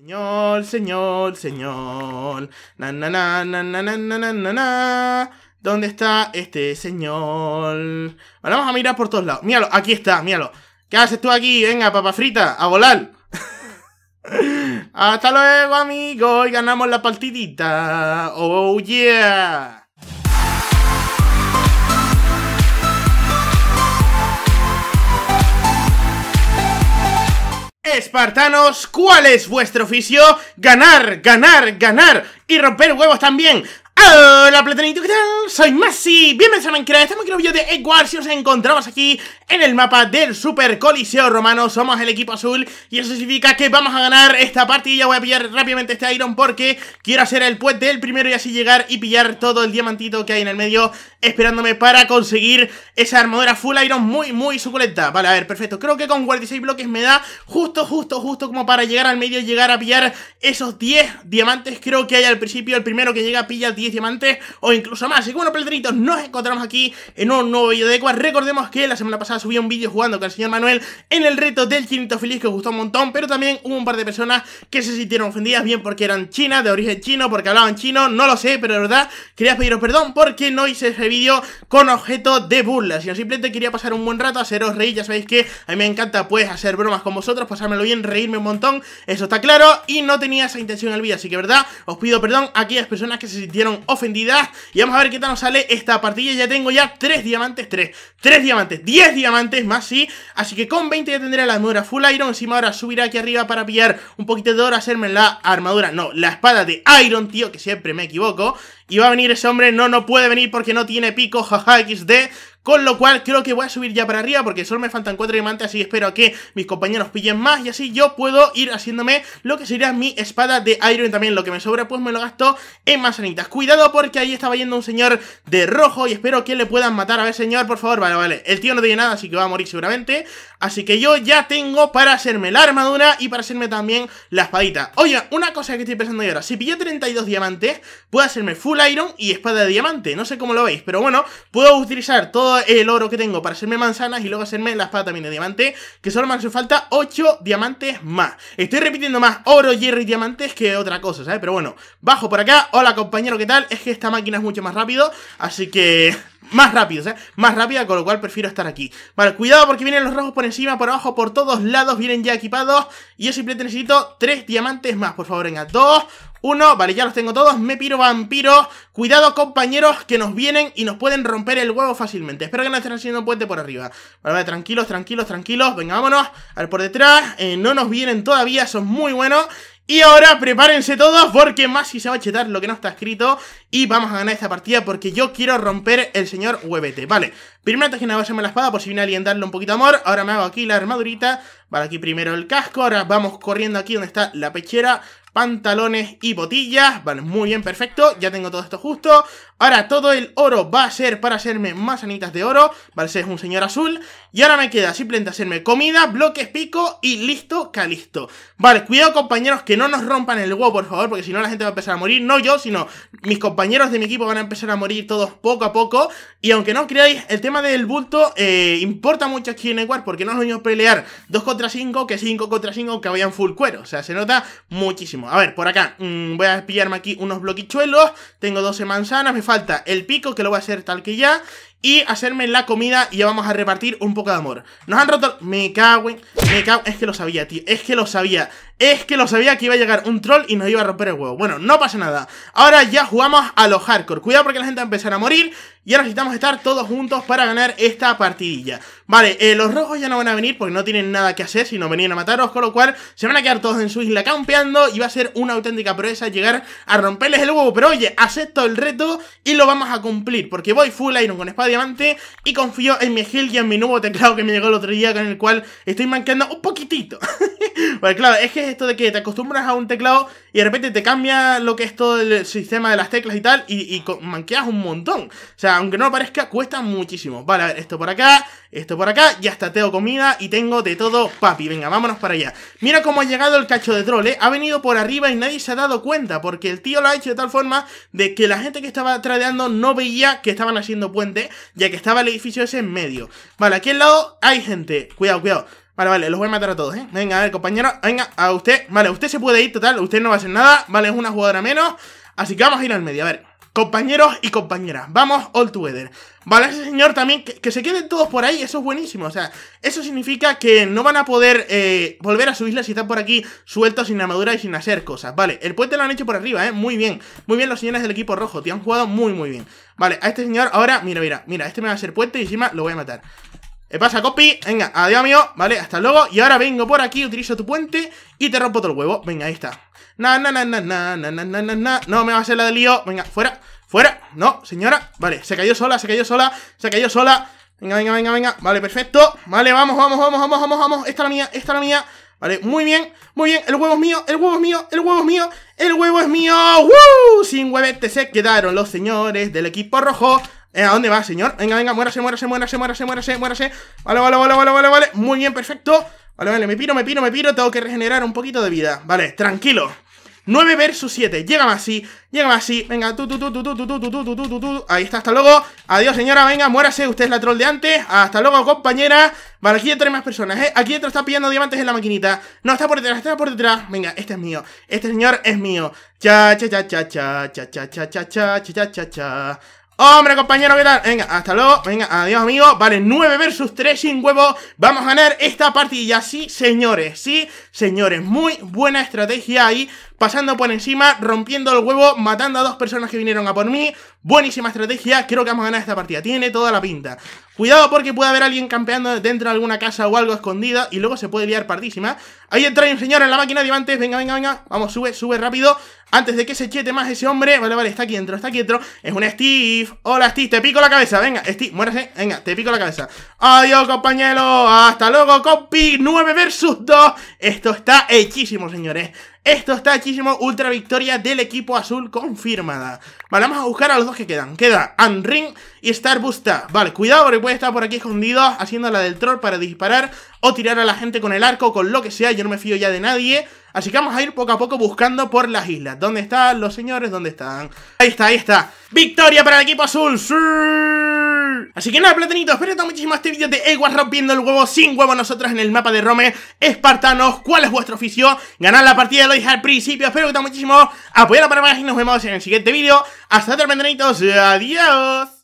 Señor, señor, señor. Na, na, na, ¿Dónde está este señor? Bueno, vamos a mirar por todos lados. Míralo, aquí está, míralo. ¿Qué haces tú aquí? Venga, papa frita, a volar. Hasta luego, amigo. Y ganamos la partidita. Oh, yeah. Espartanos, ¿cuál es vuestro oficio? Ganar, ganar, ganar y romper huevos también. Hola platanito, ¿qué tal? Soy Masi, bienvenidos a Minecraft, estamos en un vídeo de Wars Si os encontramos aquí en el mapa del Super Coliseo Romano Somos el equipo azul y eso significa que vamos a ganar esta partida Voy a pillar rápidamente este Iron porque quiero hacer el puente del primero y así llegar y pillar todo el diamantito que hay en el medio esperándome para conseguir esa armadura full iron muy, muy suculenta. Vale, a ver, perfecto. Creo que con 46 bloques me da justo, justo, justo como para llegar al medio y llegar a pillar esos 10 diamantes. Creo que hay al principio, el primero que llega pilla 10 diamantes o incluso más. Y bueno, nos encontramos aquí en un nuevo vídeo de Equa. Recordemos que la semana pasada subí un vídeo jugando con el señor Manuel en el reto del chinito feliz que os gustó un montón, pero también hubo un par de personas que se sintieron ofendidas, bien porque eran chinas, de origen chino, porque hablaban chino, no lo sé, pero de verdad quería pediros perdón porque no hice el vídeo con objeto de burla, sino simplemente quería pasar un buen rato, haceros reír, ya sabéis que a mí me encanta pues hacer bromas con vosotros, pasármelo bien, reírme un montón, eso está claro, y no tenía esa intención en el vídeo, así que verdad, os pido perdón a aquellas personas que se sintieron ofendidas, y vamos a ver qué tal nos sale esta partida, ya tengo ya 3 diamantes, 3, 3 diamantes, 10 diamantes más, sí, así que con 20 ya tendré la armadura Full Iron, encima ahora subirá aquí arriba para pillar un poquito de oro, hacerme la armadura, no, la espada de Iron, tío, que siempre me equivoco, y va a venir ese hombre, no, no puede venir porque no tiene pico, jaja, XD. Con lo cual creo que voy a subir ya para arriba porque solo me faltan 4 diamantes, así espero que mis compañeros pillen más y así yo puedo ir haciéndome lo que sería mi espada de Iron también. Lo que me sobra pues me lo gasto en manzanitas. Cuidado porque ahí estaba yendo un señor de rojo y espero que le puedan matar. A ver señor, por favor, vale, vale. El tío no tiene nada, así que va a morir seguramente. Así que yo ya tengo para hacerme la armadura y para hacerme también la espadita. Oye, una cosa que estoy pensando yo ahora. Si pillo 32 diamantes, puedo hacerme full iron y espada de diamante. No sé cómo lo veis, pero bueno, puedo utilizar todo el oro que tengo para hacerme manzanas y luego hacerme la espada también de diamante, que solo me hace falta 8 diamantes más. Estoy repitiendo más oro, hierro y diamantes que otra cosa, ¿sabes? Pero bueno, bajo por acá. Hola compañero, ¿qué tal? Es que esta máquina es mucho más rápido, así que... Más rápido, ¿sabes? Más rápida, con lo cual prefiero estar aquí Vale, cuidado porque vienen los rojos por encima, por abajo, por todos lados Vienen ya equipados Y yo simplemente necesito tres diamantes más, por favor, venga Dos, uno, vale, ya los tengo todos. Me piro vampiro. Cuidado, compañeros, que nos vienen y nos pueden romper el huevo fácilmente. Espero que no estén haciendo puente por arriba. Vale, tranquilos, tranquilos, tranquilos. Venga, vámonos. A ver, por detrás. Eh, no nos vienen todavía, son muy buenos. Y ahora prepárense todos porque más si se va a chetar lo que no está escrito y vamos a ganar esta partida porque yo quiero romper el señor huevete. Vale, primero antes que nada voy a la espada por si viene a darle un poquito amor. Ahora me hago aquí la armadurita, vale, aquí primero el casco, ahora vamos corriendo aquí donde está la pechera, pantalones y botillas. Vale, muy bien, perfecto. Ya tengo todo esto justo. Ahora todo el oro va a ser para hacerme más anitas de oro. Vale, ese es un señor azul. Y ahora me queda simplemente hacerme comida, bloques, pico y listo, calisto. Vale, cuidado compañeros que no nos rompan el huevo, por favor, porque si no la gente va a empezar a morir. No yo, sino mis compañeros de mi equipo van a empezar a morir todos poco a poco. Y aunque no creáis, el tema del bulto eh, importa mucho aquí en Ecuador porque no es lo a pelear 2 contra 5 que 5 contra 5 que vayan full cuero. O sea, se nota muchísimo. A ver, por acá. Mm, voy a pillarme aquí unos bloquichuelos. Tengo 12 manzanas. Me falta el pico, que lo voy a hacer tal que ya. Y hacerme la comida y ya vamos a repartir un poco de amor. Nos han roto... Me cago en... Me cago... Es que lo sabía, tío. Es que lo sabía es que lo sabía que iba a llegar un troll y nos iba a romper el huevo. Bueno, no pasa nada. Ahora ya jugamos a los hardcore. Cuidado porque la gente va a empezar a morir. Y ahora necesitamos estar todos juntos para ganar esta partidilla. Vale, eh, los rojos ya no van a venir porque no tienen nada que hacer sino venir a mataros. Con lo cual, se van a quedar todos en su isla campeando. Y va a ser una auténtica proeza llegar a romperles el huevo. Pero oye, acepto el reto y lo vamos a cumplir. Porque voy full iron con espada diamante. Y confío en mi heal y en mi nuevo teclado que me llegó el otro día. Con el cual estoy manqueando un poquitito. vale, claro, es que esto de que te acostumbras a un teclado y de repente te cambia lo que es todo el sistema de las teclas y tal, y, manqueas un montón. O sea, aunque no parezca, cuesta muchísimo. Vale, a ver, esto por acá, esto por acá, ya está, tengo comida y tengo de todo, papi. Venga, vámonos para allá. Mira cómo ha llegado el cacho de troll, ¿eh? Ha venido por arriba y nadie se ha dado cuenta, porque el tío lo ha hecho de tal forma de que la gente que estaba tradeando no veía que estaban haciendo puente, ya que estaba el edificio ese en medio. Vale, aquí al lado hay gente. Cuidado, cuidado. Vale, vale, los voy a matar a todos, ¿eh? Venga, a ver, compañero, venga, a usted Vale, usted se puede ir, total, usted no va a hacer nada Vale, es una jugadora menos Así que vamos a ir al medio, a ver Compañeros y compañeras, vamos all together Vale, ese señor también, que, se queden todos por ahí Eso es buenísimo, o sea, eso significa Que no van a poder eh, volver a su isla Si están por aquí sueltos, sin armadura y sin hacer cosas Vale, el puente lo han hecho por arriba, eh Muy bien, muy bien los señores del equipo rojo Te han jugado muy, muy bien Vale, a este señor ahora, mira, mira, mira Este me va a hacer puente y encima lo voy a matar ¿Qué eh, pasa, copy? Venga, adiós, amigo Vale, hasta luego Y ahora vengo por aquí, utilizo tu puente Y te rompo todo el huevo Venga, ahí está Na, na, na, na, na, na, na, na, na No me va a hacer la de lío Venga, fuera Fuera No, señora Vale, se cayó sola, se cayó sola Se cayó sola Venga, venga, venga, venga Vale, perfecto Vale, vamos, vamos, vamos, vamos, vamos, vamos Esta es la mía, esta es la mía Vale, muy bien, muy bien, el huevo es mío, el huevo es mío, el huevo es mío, el huevo es mío, ¡Woo! Sin huevete se quedaron los señores del equipo rojo ¿A dónde va, señor? Venga, venga, muérase, muérase, muérase, muérase, muérase, muérase Vale, vale, vale, vale, vale, vale Muy bien, perfecto Vale, vale, me piro, me piro, me piro Tengo que regenerar un poquito de vida Vale, tranquilo 9 versus 7, sí así, más, así Venga, tú, tú, tú, tú, tú, tú, tú, tú, tú, tú, tú, Ahí está, hasta luego Adiós, señora, venga, muérase Usted es la troll de antes Hasta luego, compañera Vale, aquí detrás hay más personas, ¿eh? Aquí dentro está pillando diamantes en la maquinita No, está por detrás, está por detrás Venga, este es mío Este señor es mío Cha, cha, cha, cha, cha, cha, cha, cha, cha, cha, cha, cha, cha Hombre, compañero, ¿qué tal? Venga, hasta luego, venga, adiós, amigo Vale, nueve versus tres sin huevo Vamos a ganar esta partida, sí, señores Sí, señores, muy buena estrategia ahí pasando por encima, rompiendo el huevo, matando a dos personas que vinieron a por mí. Buenísima estrategia, creo que vamos a ganar esta partida, tiene toda la pinta. Cuidado porque puede haber alguien campeando dentro de alguna casa o algo escondida y luego se puede liar partísima. Ahí entra un señor en la máquina de diamantes, venga, venga, venga, vamos, sube, sube rápido. Antes de que se chete más ese hombre, vale, vale, está aquí dentro, está aquí dentro. Es un Steve, hola Steve, te pico la cabeza, venga, Steve, muérase, venga, te pico la cabeza. Adiós compañero, hasta luego compi, 9 versus 2. Esto está hechísimo señores. Esto está chísimo. ultra victoria del equipo azul confirmada Vale, vamos a buscar a los dos que quedan Queda ring y starbusta Vale, cuidado porque puede estar por aquí escondido Haciendo la del troll para disparar O tirar a la gente con el arco, con lo que sea Yo no me fío ya de nadie Así que vamos a ir poco a poco buscando por las islas ¿Dónde están los señores? ¿Dónde están? Ahí está, ahí está Victoria para el equipo azul ¡Sí! Así que nada, platanitos, espero que muchísimo este vídeo de Eguas rompiendo el huevo sin huevo nosotros en el mapa de Rome Espartanos. ¿Cuál es vuestro oficio? Ganar la partida, lo dije al principio. Espero que te muchísimo. Apoyar para más y nos vemos en el siguiente vídeo. Hasta otra, platanitos. Adiós.